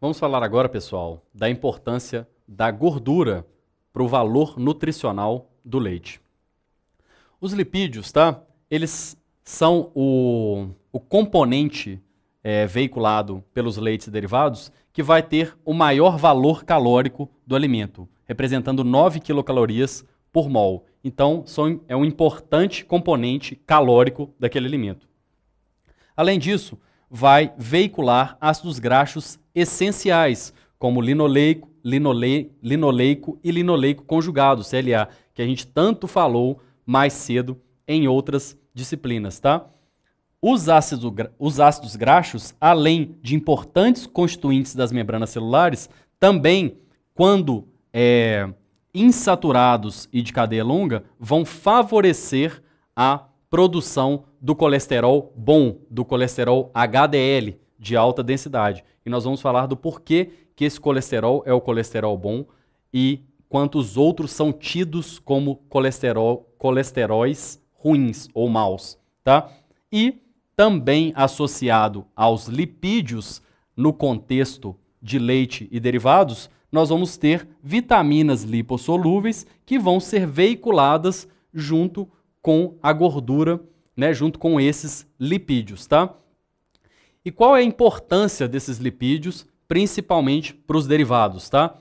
Vamos falar agora, pessoal, da importância da gordura para o valor nutricional do leite. Os lipídios, tá? Eles são o, o componente é, veiculado pelos leites derivados que vai ter o maior valor calórico do alimento, representando 9 quilocalorias por mol. Então, são, é um importante componente calórico daquele alimento. Além disso, vai veicular ácidos graxos essenciais, como linoleico, linole, linoleico e linoleico conjugado, CLA, que a gente tanto falou mais cedo em outras disciplinas, tá? Os ácidos, os ácidos graxos, além de importantes constituintes das membranas celulares, também, quando é, insaturados e de cadeia longa, vão favorecer a produção do colesterol bom, do colesterol HDL de alta densidade. E nós vamos falar do porquê que esse colesterol é o colesterol bom e quantos outros são tidos como colesterol, colesteróis ruins ou maus, tá? E também associado aos lipídios no contexto de leite e derivados, nós vamos ter vitaminas lipossolúveis que vão ser veiculadas junto com a gordura, né, junto com esses lipídios, tá? E qual é a importância desses lipídios, principalmente para os derivados, tá?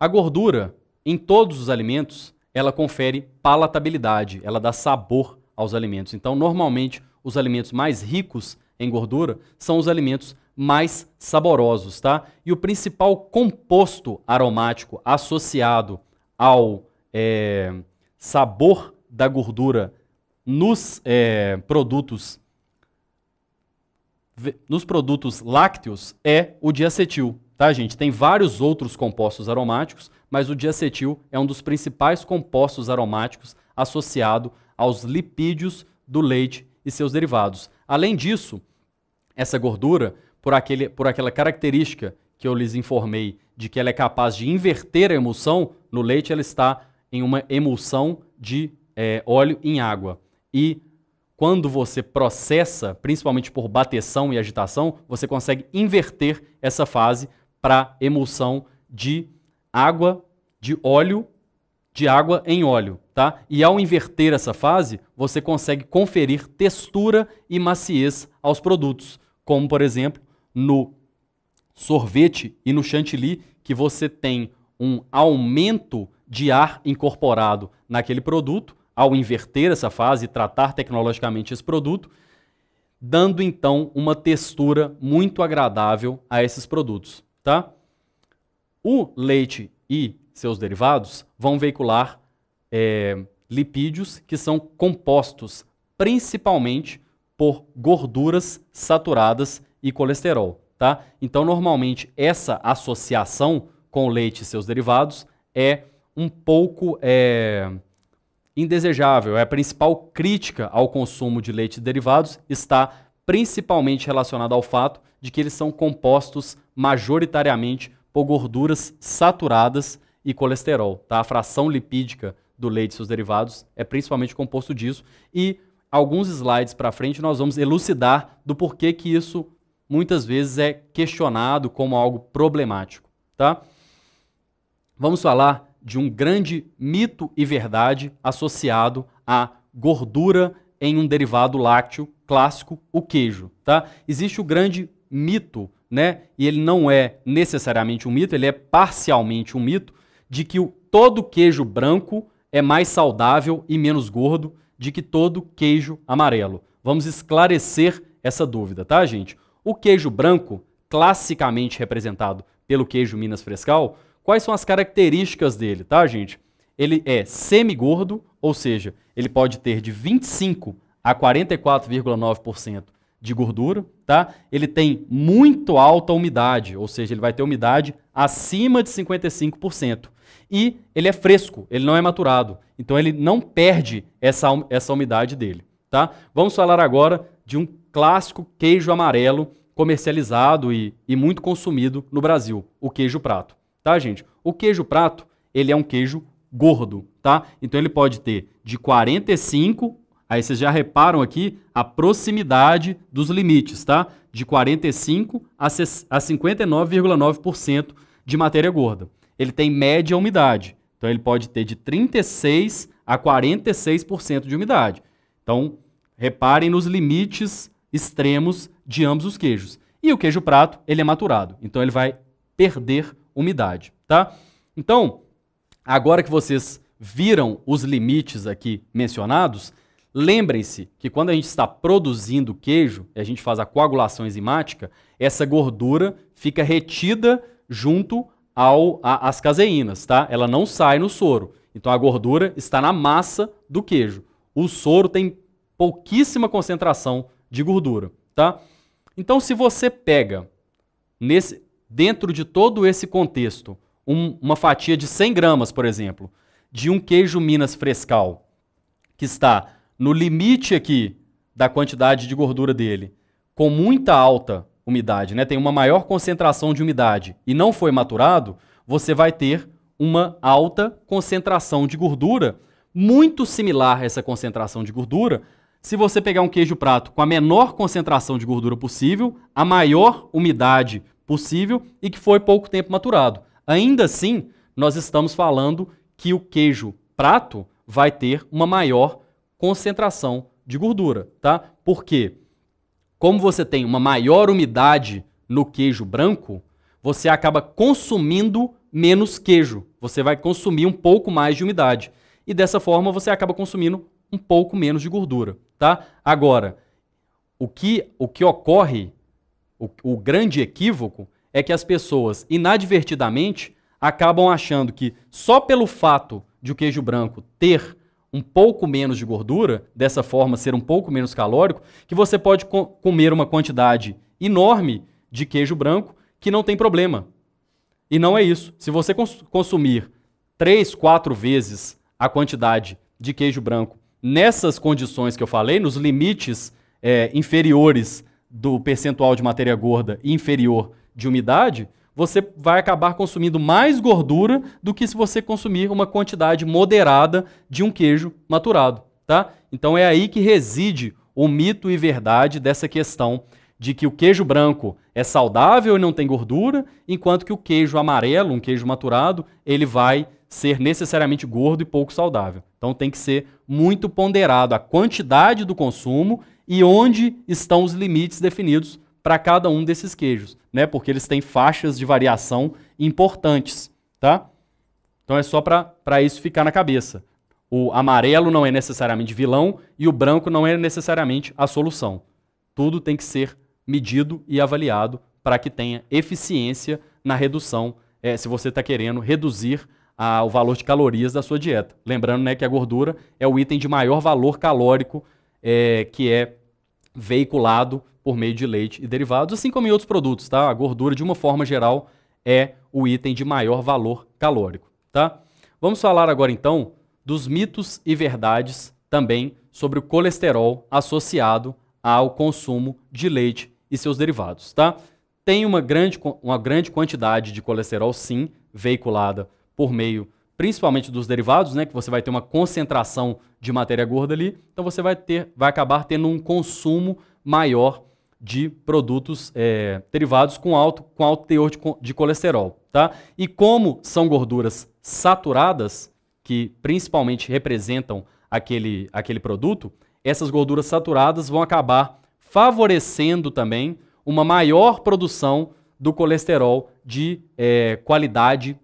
A gordura em todos os alimentos, ela confere palatabilidade, ela dá sabor aos alimentos. Então, normalmente, os alimentos mais ricos em gordura são os alimentos mais saborosos, tá? E o principal composto aromático associado ao é, sabor da gordura nos é, produtos nos produtos lácteos é o diacetil, tá gente? Tem vários outros compostos aromáticos, mas o diacetil é um dos principais compostos aromáticos associado aos lipídios do leite e seus derivados. Além disso, essa gordura, por, aquele, por aquela característica que eu lhes informei de que ela é capaz de inverter a emulsão, no leite ela está em uma emulsão de é, óleo em água. E quando você processa, principalmente por bateção e agitação, você consegue inverter essa fase para emulsão de água, de óleo, de água em óleo, tá? E ao inverter essa fase, você consegue conferir textura e maciez aos produtos, como por exemplo, no sorvete e no chantilly, que você tem um aumento de ar incorporado naquele produto ao inverter essa fase e tratar tecnologicamente esse produto, dando então uma textura muito agradável a esses produtos, tá? O leite e seus derivados vão veicular é, lipídios que são compostos principalmente por gorduras saturadas e colesterol, tá? Então, normalmente, essa associação com o leite e seus derivados é um pouco é, indesejável. É a principal crítica ao consumo de leite derivados está principalmente relacionada ao fato de que eles são compostos majoritariamente por gorduras saturadas e colesterol. Tá? A fração lipídica do leite e seus derivados é principalmente composto disso. E alguns slides para frente nós vamos elucidar do porquê que isso muitas vezes é questionado como algo problemático. Tá? Vamos falar de um grande mito e verdade associado à gordura em um derivado lácteo clássico, o queijo, tá? Existe o grande mito, né? E ele não é necessariamente um mito, ele é parcialmente um mito de que o, todo queijo branco é mais saudável e menos gordo de que todo queijo amarelo. Vamos esclarecer essa dúvida, tá, gente? O queijo branco, classicamente representado pelo queijo Minas Frescal, Quais são as características dele, tá, gente? Ele é semigordo, ou seja, ele pode ter de 25 a 44,9% de gordura, tá? Ele tem muito alta umidade, ou seja, ele vai ter umidade acima de 55%. E ele é fresco, ele não é maturado, então ele não perde essa, essa umidade dele, tá? Vamos falar agora de um clássico queijo amarelo comercializado e, e muito consumido no Brasil, o queijo prato tá, gente? O queijo prato, ele é um queijo gordo, tá? Então ele pode ter de 45, aí vocês já reparam aqui a proximidade dos limites, tá? De 45 a 59,9% de matéria gorda. Ele tem média umidade, então ele pode ter de 36 a 46% de umidade. Então, reparem nos limites extremos de ambos os queijos. E o queijo prato, ele é maturado, então ele vai perder umidade, tá? Então, agora que vocês viram os limites aqui mencionados, lembrem-se que quando a gente está produzindo queijo, e a gente faz a coagulação enzimática, essa gordura fica retida junto ao, a, às caseínas, tá? Ela não sai no soro. Então a gordura está na massa do queijo. O soro tem pouquíssima concentração de gordura, tá? Então se você pega nesse dentro de todo esse contexto, um, uma fatia de 100 gramas, por exemplo, de um queijo Minas Frescal, que está no limite aqui da quantidade de gordura dele, com muita alta umidade, né, tem uma maior concentração de umidade e não foi maturado, você vai ter uma alta concentração de gordura, muito similar a essa concentração de gordura se você pegar um queijo prato com a menor concentração de gordura possível, a maior umidade possível e que foi pouco tempo maturado. Ainda assim, nós estamos falando que o queijo prato vai ter uma maior concentração de gordura, tá? Porque como você tem uma maior umidade no queijo branco, você acaba consumindo menos queijo. Você vai consumir um pouco mais de umidade e dessa forma você acaba consumindo um pouco menos de gordura, tá? Agora, o que o que ocorre o, o grande equívoco é que as pessoas, inadvertidamente, acabam achando que só pelo fato de o queijo branco ter um pouco menos de gordura, dessa forma ser um pouco menos calórico, que você pode co comer uma quantidade enorme de queijo branco que não tem problema. E não é isso. Se você cons consumir três, quatro vezes a quantidade de queijo branco nessas condições que eu falei, nos limites é, inferiores do percentual de matéria gorda inferior de umidade, você vai acabar consumindo mais gordura do que se você consumir uma quantidade moderada de um queijo maturado, tá? Então é aí que reside o mito e verdade dessa questão de que o queijo branco é saudável e não tem gordura, enquanto que o queijo amarelo, um queijo maturado, ele vai ser necessariamente gordo e pouco saudável. Então tem que ser muito ponderado a quantidade do consumo e onde estão os limites definidos para cada um desses queijos, né? Porque eles têm faixas de variação importantes, tá? Então é só para isso ficar na cabeça. O amarelo não é necessariamente vilão e o branco não é necessariamente a solução. Tudo tem que ser medido e avaliado para que tenha eficiência na redução, é, se você está querendo reduzir a, o valor de calorias da sua dieta. Lembrando né, que a gordura é o item de maior valor calórico é, que é veiculado por meio de leite e derivados, assim como em outros produtos, tá? A gordura, de uma forma geral, é o item de maior valor calórico, tá? Vamos falar agora, então, dos mitos e verdades também sobre o colesterol associado ao consumo de leite e seus derivados, tá? Tem uma grande, uma grande quantidade de colesterol, sim, veiculada por meio principalmente dos derivados, né, que você vai ter uma concentração de matéria gorda ali, então você vai ter, vai acabar tendo um consumo maior de produtos é, derivados com alto, com alto teor de, de colesterol, tá? E como são gorduras saturadas, que principalmente representam aquele, aquele produto, essas gorduras saturadas vão acabar favorecendo também uma maior produção do colesterol de é, qualidade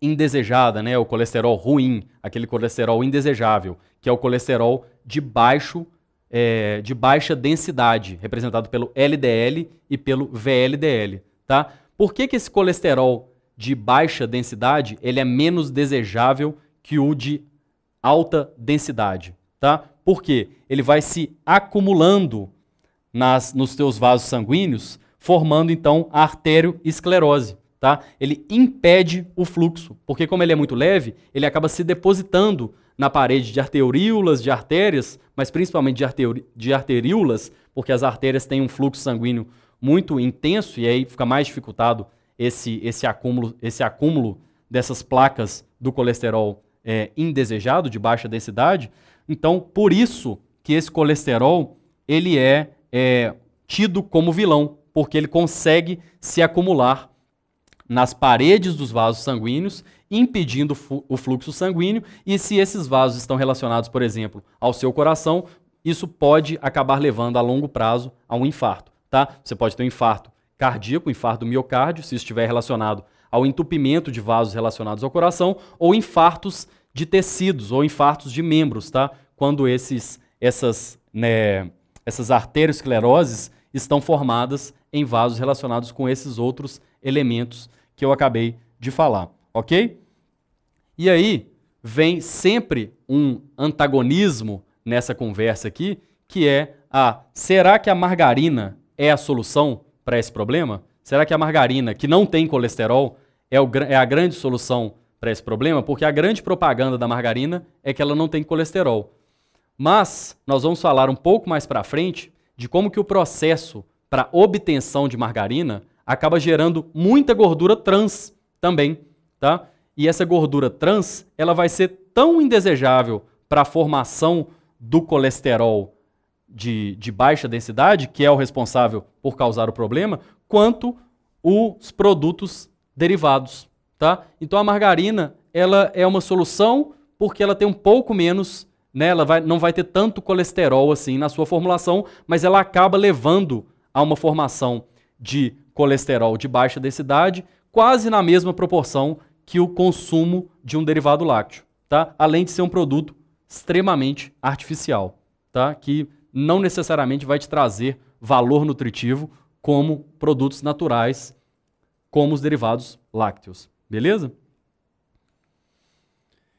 indesejada, né? O colesterol ruim, aquele colesterol indesejável, que é o colesterol de baixo é, de baixa densidade, representado pelo LDL e pelo VLDL, tá? Por que, que esse colesterol de baixa densidade ele é menos desejável que o de alta densidade, tá? Porque ele vai se acumulando nas, nos teus vasos sanguíneos, formando então a arteriosclerose tá? Ele impede o fluxo, porque como ele é muito leve, ele acaba se depositando na parede de arteríolas, de artérias, mas principalmente de, arteri de arteriolas, porque as artérias têm um fluxo sanguíneo muito intenso e aí fica mais dificultado esse, esse, acúmulo, esse acúmulo dessas placas do colesterol é, indesejado, de baixa densidade. Então, por isso que esse colesterol ele é, é tido como vilão, porque ele consegue se acumular nas paredes dos vasos sanguíneos, impedindo o fluxo sanguíneo, e se esses vasos estão relacionados, por exemplo, ao seu coração, isso pode acabar levando a longo prazo a um infarto, tá? Você pode ter um infarto cardíaco, um infarto miocárdio, se estiver relacionado ao entupimento de vasos relacionados ao coração, ou infartos de tecidos ou infartos de membros, tá? Quando esses essas né, essas arterioscleroses estão formadas em vasos relacionados com esses outros elementos que eu acabei de falar, ok? E aí vem sempre um antagonismo nessa conversa aqui, que é a será que a margarina é a solução para esse problema? Será que a margarina, que não tem colesterol, é, o, é a grande solução para esse problema? Porque a grande propaganda da margarina é que ela não tem colesterol. Mas nós vamos falar um pouco mais para frente de como que o processo para obtenção de margarina acaba gerando muita gordura trans também, tá? E essa gordura trans, ela vai ser tão indesejável para a formação do colesterol de, de baixa densidade, que é o responsável por causar o problema, quanto os produtos derivados, tá? Então a margarina, ela é uma solução porque ela tem um pouco menos, né? Ela vai, não vai ter tanto colesterol assim na sua formulação, mas ela acaba levando a uma formação de colesterol de baixa densidade, quase na mesma proporção que o consumo de um derivado lácteo, tá? Além de ser um produto extremamente artificial, tá? Que não necessariamente vai te trazer valor nutritivo como produtos naturais, como os derivados lácteos, beleza?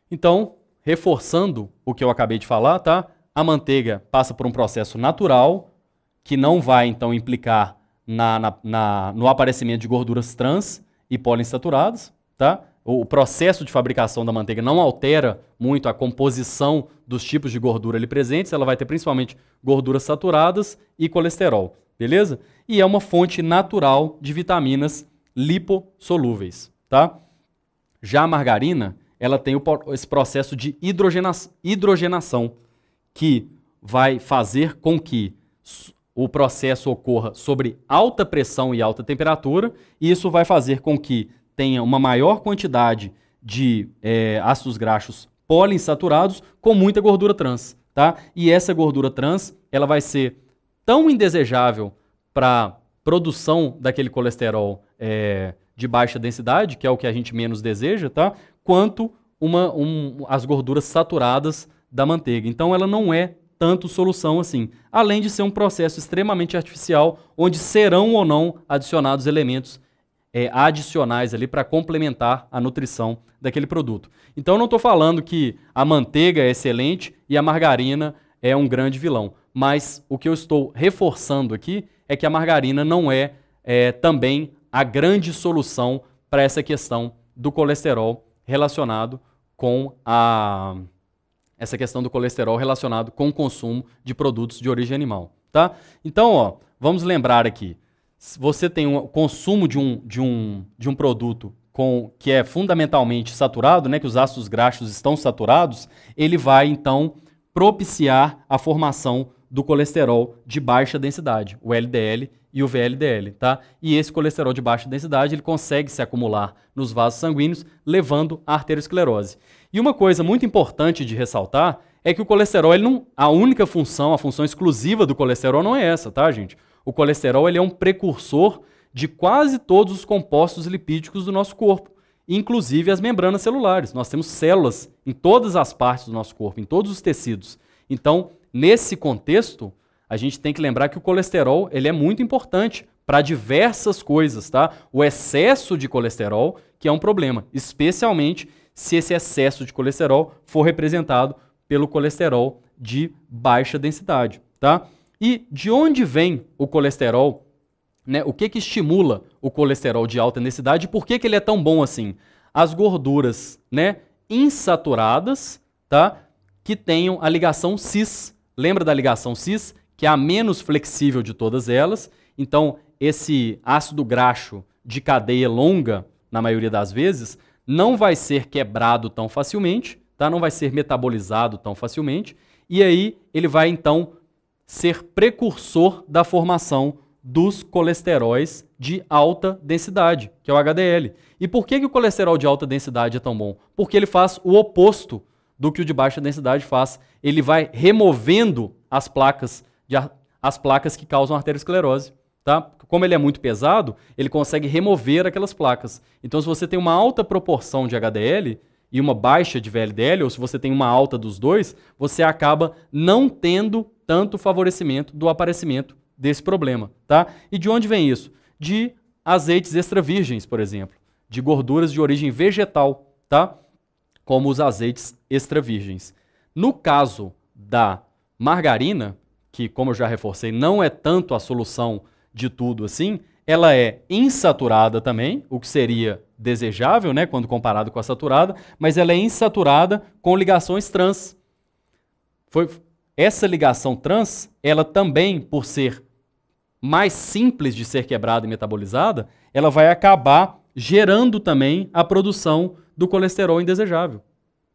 Então, reforçando o que eu acabei de falar, tá? A manteiga passa por um processo natural que não vai então implicar na, na, na, no aparecimento de gorduras trans e poliinsaturados, tá? O processo de fabricação da manteiga não altera muito a composição dos tipos de gordura ali presentes, ela vai ter principalmente gorduras saturadas e colesterol, beleza? E é uma fonte natural de vitaminas lipossolúveis, tá? Já a margarina, ela tem o, esse processo de hidrogena, hidrogenação, que vai fazer com que o processo ocorra sobre alta pressão e alta temperatura, e isso vai fazer com que tenha uma maior quantidade de é, ácidos graxos poliinsaturados com muita gordura trans, tá? E essa gordura trans, ela vai ser tão indesejável para produção daquele colesterol é, de baixa densidade, que é o que a gente menos deseja, tá? Quanto uma, um, as gorduras saturadas da manteiga. Então, ela não é tanto solução assim, além de ser um processo extremamente artificial, onde serão ou não adicionados elementos é, adicionais ali para complementar a nutrição daquele produto. Então, não estou falando que a manteiga é excelente e a margarina é um grande vilão, mas o que eu estou reforçando aqui é que a margarina não é, é também a grande solução para essa questão do colesterol relacionado com a essa questão do colesterol relacionado com o consumo de produtos de origem animal, tá? Então, ó, vamos lembrar aqui. Você tem o um consumo de um, de um, de um produto com, que é fundamentalmente saturado, né, que os ácidos graxos estão saturados, ele vai então propiciar a formação do colesterol de baixa densidade, o LDL e o VLDL, tá? E esse colesterol de baixa densidade, ele consegue se acumular nos vasos sanguíneos, levando à arteriosclerose. E uma coisa muito importante de ressaltar é que o colesterol, ele não, a única função, a função exclusiva do colesterol não é essa, tá, gente? O colesterol ele é um precursor de quase todos os compostos lipídicos do nosso corpo, inclusive as membranas celulares. Nós temos células em todas as partes do nosso corpo, em todos os tecidos. Então, nesse contexto, a gente tem que lembrar que o colesterol ele é muito importante para diversas coisas, tá? O excesso de colesterol, que é um problema, especialmente se esse excesso de colesterol for representado pelo colesterol de baixa densidade, tá? E de onde vem o colesterol? Né? O que que estimula o colesterol de alta densidade? por que que ele é tão bom assim? As gorduras, né, insaturadas, tá? Que tenham a ligação cis. Lembra da ligação cis, que é a menos flexível de todas elas? Então, esse ácido graxo de cadeia longa, na maioria das vezes, não vai ser quebrado tão facilmente, tá? não vai ser metabolizado tão facilmente, e aí ele vai então ser precursor da formação dos colesteróis de alta densidade, que é o HDL. E por que, que o colesterol de alta densidade é tão bom? Porque ele faz o oposto do que o de baixa densidade faz. Ele vai removendo as placas, de, as placas que causam arteriosclerose. Tá? Como ele é muito pesado, ele consegue remover aquelas placas. Então, se você tem uma alta proporção de HDL e uma baixa de VLDL, ou se você tem uma alta dos dois, você acaba não tendo tanto favorecimento do aparecimento desse problema. Tá? E de onde vem isso? De azeites extra virgens, por exemplo, de gorduras de origem vegetal, tá? como os azeites extra virgens. No caso da margarina, que, como eu já reforcei, não é tanto a solução de tudo assim, ela é insaturada também, o que seria desejável, né, quando comparado com a saturada, mas ela é insaturada com ligações trans. Foi essa ligação trans, ela também, por ser mais simples de ser quebrada e metabolizada, ela vai acabar gerando também a produção do colesterol indesejável.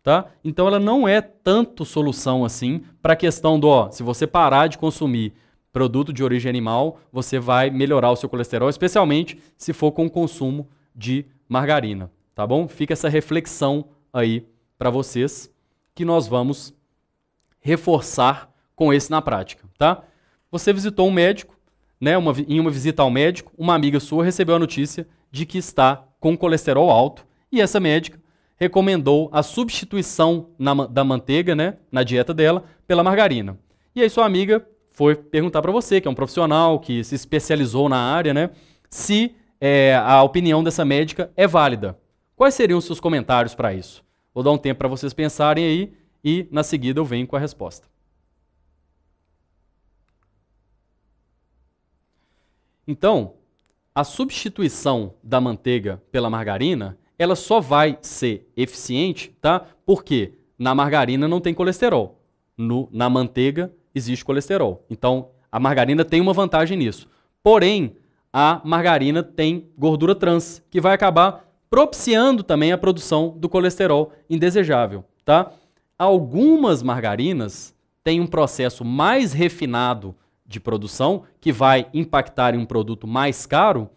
Tá? Então ela não é tanto solução assim para a questão do, ó, se você parar de consumir produto de origem animal, você vai melhorar o seu colesterol, especialmente se for com o consumo de margarina, tá bom? Fica essa reflexão aí para vocês que nós vamos reforçar com esse na prática, tá? Você visitou um médico, né, uma, em uma visita ao médico, uma amiga sua recebeu a notícia de que está com colesterol alto e essa médica recomendou a substituição na, da manteiga, né, na dieta dela, pela margarina. E aí sua amiga foi perguntar para você, que é um profissional que se especializou na área, né, se é, a opinião dessa médica é válida. Quais seriam os seus comentários para isso? Vou dar um tempo para vocês pensarem aí e na seguida eu venho com a resposta. Então, a substituição da manteiga pela margarina, ela só vai ser eficiente, tá? Porque na margarina não tem colesterol, no, na manteiga existe colesterol. Então, a margarina tem uma vantagem nisso. Porém, a margarina tem gordura trans, que vai acabar propiciando também a produção do colesterol indesejável, tá? Algumas margarinas têm um processo mais refinado de produção, que vai impactar em um produto mais caro,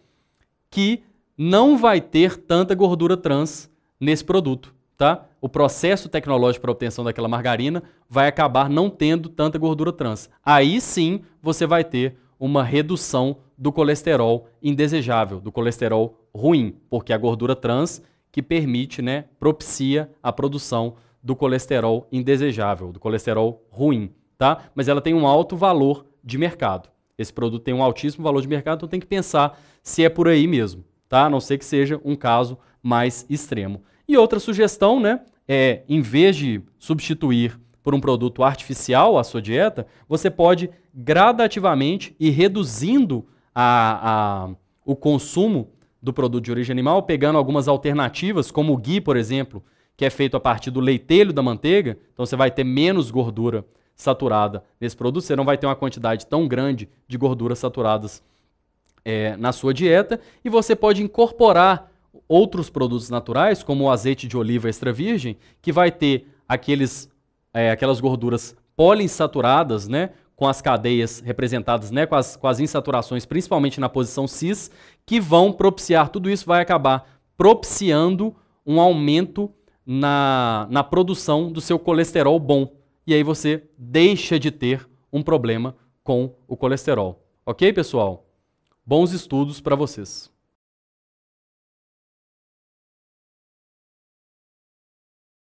que não vai ter tanta gordura trans nesse produto, tá? o processo tecnológico para obtenção daquela margarina vai acabar não tendo tanta gordura trans. Aí sim você vai ter uma redução do colesterol indesejável, do colesterol ruim, porque a gordura trans que permite, né, propicia a produção do colesterol indesejável, do colesterol ruim, tá? Mas ela tem um alto valor de mercado. Esse produto tem um altíssimo valor de mercado, então tem que pensar se é por aí mesmo, tá? A não ser que seja um caso mais extremo. E outra sugestão, né, é em vez de substituir por um produto artificial a sua dieta, você pode gradativamente ir reduzindo a, a, o consumo do produto de origem animal, pegando algumas alternativas, como o ghee, por exemplo, que é feito a partir do leitelho da manteiga, então você vai ter menos gordura saturada nesse produto, você não vai ter uma quantidade tão grande de gorduras saturadas é, na sua dieta, e você pode incorporar outros produtos naturais, como o azeite de oliva extra virgem, que vai ter aqueles, é, aquelas gorduras poliinsaturadas, né? Com as cadeias representadas, né? Com as, com as insaturações, principalmente na posição cis, que vão propiciar, tudo isso vai acabar propiciando um aumento na, na produção do seu colesterol bom. E aí você deixa de ter um problema com o colesterol. Ok, pessoal? Bons estudos para vocês.